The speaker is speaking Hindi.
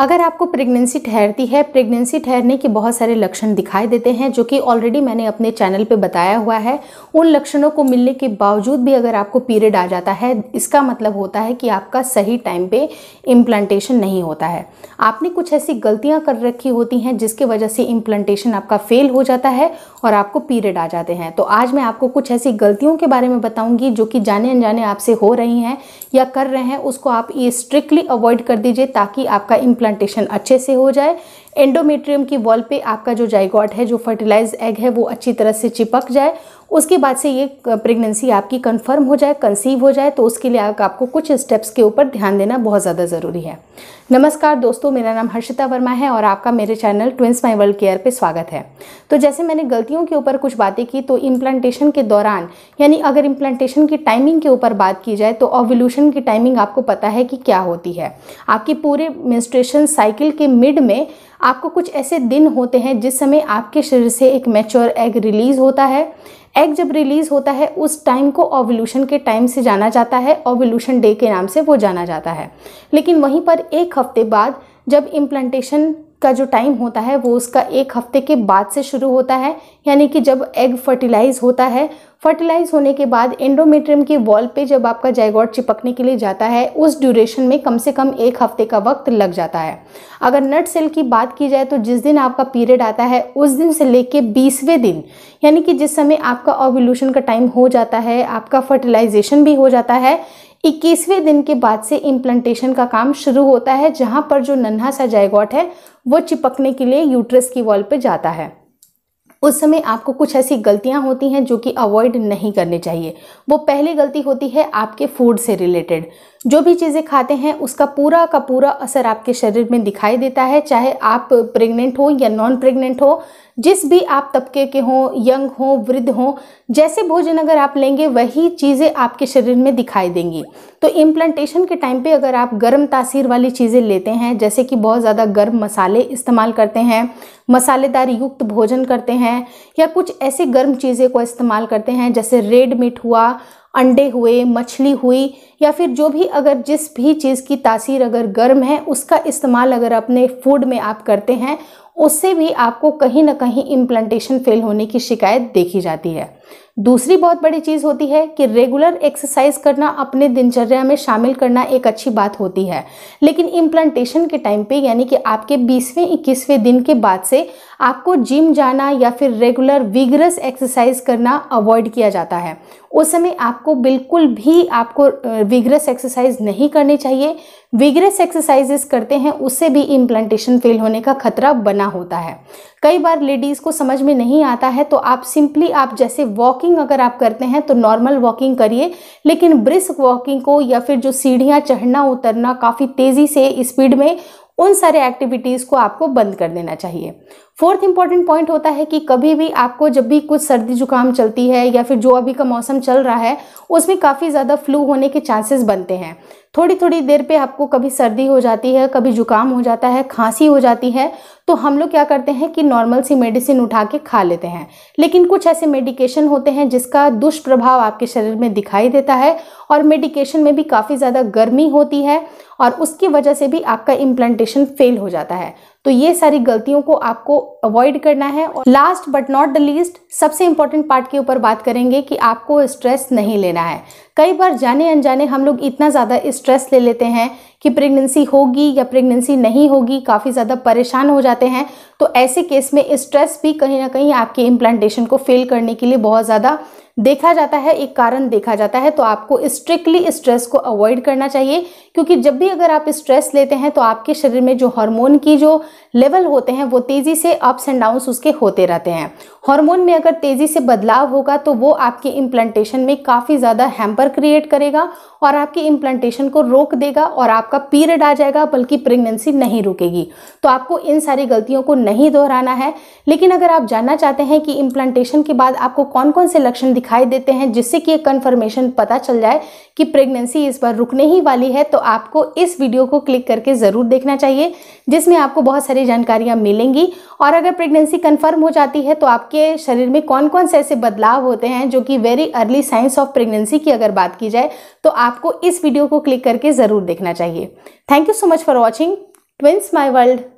अगर आपको प्रेगनेंसी ठहरती है प्रेगनेंसी ठहरने के बहुत सारे लक्षण दिखाई देते हैं जो कि ऑलरेडी मैंने अपने चैनल पे बताया हुआ है उन लक्षणों को मिलने के बावजूद भी अगर आपको पीरियड आ जाता है इसका मतलब होता है कि आपका सही टाइम पे इम्प्लांटेशन नहीं होता है आपने कुछ ऐसी गलतियाँ कर रखी होती हैं जिसकी वजह से इम्प्लांटेशन आपका फेल हो जाता है और आपको पीरियड आ जाते हैं तो आज मैं आपको कुछ ऐसी गलतियों के बारे में बताऊँगी जो कि जाने अनजाने आपसे हो रही हैं या कर रहे हैं उसको आप ये स्ट्रिक्टली अवॉइड कर दीजिए ताकि आपका प्लांटेशन अच्छे से हो जाए एंडोमेट्रियम की वॉल पे आपका जो जाइगॉट है जो फर्टिलाइज एग है वो अच्छी तरह से चिपक जाए उसके बाद से ये प्रेगनेंसी आपकी कंफर्म हो जाए कंसीव हो जाए तो उसके लिए आपको कुछ स्टेप्स के ऊपर ध्यान देना बहुत ज़्यादा ज़रूरी है नमस्कार दोस्तों मेरा नाम हर्षिता वर्मा है और आपका मेरे channel Twins My World Care पर स्वागत है तो जैसे मैंने गलतियों के ऊपर कुछ बातें की तो इम्प्लांटेशन के दौरान यानी अगर इम्प्लांटेशन की टाइमिंग के ऊपर बात की जाए तो ओवल्यूशन की टाइमिंग आपको पता है कि क्या होती है आपकी पूरे मिनिस्ट्रेशन साइकिल के मिड में आपको कुछ ऐसे दिन होते हैं जिस समय आपके शरीर से एक मैच्योर एग रिलीज़ होता है एग जब रिलीज़ होता है उस टाइम को ओवल्यूशन के टाइम से जाना जाता है ओवल्यूशन डे के नाम से वो जाना जाता है लेकिन वहीं पर एक हफ्ते बाद जब इम्प्लांटेशन का जो टाइम होता है वो उसका एक हफ्ते के बाद से शुरू होता है यानी कि जब एग फर्टिलाइज होता है फर्टिलाइज होने के बाद एंडोमेट्रियम की वॉल पे जब आपका जायगॉट चिपकने के लिए जाता है उस ड्यूरेशन में कम से कम एक हफ्ते का वक्त लग जाता है अगर नट सेल की बात की जाए तो जिस दिन आपका पीरियड आता है उस दिन से लेके बीसवें दिन यानी कि जिस समय आपका ओवल्यूशन का टाइम हो जाता है आपका फर्टिलाइजेशन भी हो जाता है इक्कीसवें दिन के बाद से इम्प्लांटेशन का काम शुरू होता है जहां पर जो नन्हा सा जायगॉट है वो चिपकने के लिए यूट्रस की वॉल पे जाता है उस समय आपको कुछ ऐसी गलतियां होती हैं जो कि अवॉइड नहीं करनी चाहिए वो पहली गलती होती है आपके फूड से रिलेटेड जो भी चीज़ें खाते हैं उसका पूरा का पूरा असर आपके शरीर में दिखाई देता है चाहे आप प्रेग्नेंट हो या नॉन प्रेग्नेंट हो जिस भी आप तबके के हों यंग हों वृद्ध हों जैसे भोजन अगर आप लेंगे वही चीज़ें आपके शरीर में दिखाई देंगी तो इम्प्लांटेशन के टाइम पे अगर आप गर्म तासीर वाली चीज़ें लेते हैं जैसे कि बहुत ज़्यादा गर्म मसाले इस्तेमाल करते हैं मसालेदार युक्त भोजन करते हैं या कुछ ऐसी गर्म चीज़ें को इस्तेमाल करते हैं जैसे रेड मीट हुआ अंडे हुए मछली हुई या फिर जो भी अगर जिस भी चीज़ की तासीर अगर गर्म है उसका इस्तेमाल अगर अपने फूड में आप करते हैं उससे भी आपको कहीं ना कहीं इम्प्लांटेशन फेल होने की शिकायत देखी जाती है दूसरी बहुत बड़ी चीज़ होती है कि रेगुलर एक्सरसाइज करना अपने दिनचर्या में शामिल करना एक अच्छी बात होती है लेकिन इम्प्लांटेशन के टाइम पे यानी कि आपके 20वें 21वें दिन के बाद से आपको जिम जाना या फिर रेगुलर विगरस एक्सरसाइज करना अवॉइड किया जाता है उस समय आपको बिल्कुल भी आपको विगरस एक्सरसाइज नहीं करनी चाहिए विग्रेस एक्सरसाइजेस करते हैं उससे भी इम्प्लांटेशन फेल होने का खतरा बना होता है कई बार लेडीज़ को समझ में नहीं आता है तो आप सिंपली आप जैसे वॉकिंग अगर आप करते हैं तो नॉर्मल वॉकिंग करिए लेकिन ब्रिस्क वॉकिंग को या फिर जो सीढ़ियाँ चढ़ना उतरना काफ़ी तेज़ी से स्पीड में उन सारे एक्टिविटीज़ को आपको बंद कर देना चाहिए फोर्थ इंपॉर्टेंट पॉइंट होता है कि कभी भी आपको जब भी कुछ सर्दी जुकाम चलती है या फिर जो अभी का मौसम चल रहा है उसमें काफ़ी ज़्यादा फ्लू होने के चांसेस बनते हैं थोड़ी थोड़ी देर पे आपको कभी सर्दी हो जाती है कभी जुकाम हो जाता है खांसी हो जाती है तो हम लोग क्या करते हैं कि नॉर्मल सी मेडिसिन उठा के खा लेते हैं लेकिन कुछ ऐसे मेडिकेशन होते हैं जिसका दुष्प्रभाव आपके शरीर में दिखाई देता है और मेडिकेशन में भी काफ़ी ज़्यादा गर्मी होती है और उसकी वजह से भी आपका इम्प्लांटेशन फेल हो जाता है तो ये सारी गलतियों को आपको अवॉइड करना है और last but not the least सबसे इंपॉर्टेंट पार्ट के ऊपर बात करेंगे कि आपको स्ट्रेस नहीं लेना है कई बार जाने अनजाने हम लोग इतना ज़्यादा स्ट्रेस ले लेते हैं कि प्रेगनेंसी होगी या प्रेगनेंसी नहीं होगी काफ़ी ज़्यादा परेशान हो जाते हैं तो ऐसे केस में स्ट्रेस भी कहीं ना कहीं आपके इम्प्लांटेशन को फेल करने के लिए बहुत ज़्यादा देखा जाता है एक कारण देखा जाता है तो आपको स्ट्रिक्टली स्ट्रेस को अवॉइड करना चाहिए क्योंकि जब भी अगर आप स्ट्रेस लेते हैं तो आपके शरीर में जो हार्मोन की जो लेवल होते हैं वो तेज़ी से अप्स एंड डाउन्स उसके होते रहते हैं हार्मोन में अगर तेज़ी से बदलाव होगा तो वो आपके इम्प्लांटेशन में काफ़ी ज़्यादा हैम्पर क्रिएट करेगा और आपके इम्प्लांटेशन को रोक देगा और आपका पीरियड आ जाएगा बल्कि प्रेगनेंसी नहीं रुकेगी तो आपको इन सारी गलतियों को नहीं दोहराना है लेकिन अगर आप जानना चाहते हैं कि इम्प्लांटेशन के बाद आपको कौन कौन से लक्षण दिखाई देते हैं जिससे कि कन्फर्मेशन पता चल जाए कि प्रेगनेंसी इस बार रुकने ही वाली है तो आपको इस वीडियो को क्लिक करके ज़रूर देखना चाहिए जिसमें आपको बहुत सारी जानकारियाँ मिलेंगी और अगर प्रेगनेंसी कन्फर्म हो जाती है तो आप आपके शरीर में कौन कौन से ऐसे बदलाव होते हैं जो कि very early signs of pregnancy की अगर बात की जाए तो आपको इस वीडियो को क्लिक करके ज़रूर देखना चाहिए thank you so much for watching Twins My world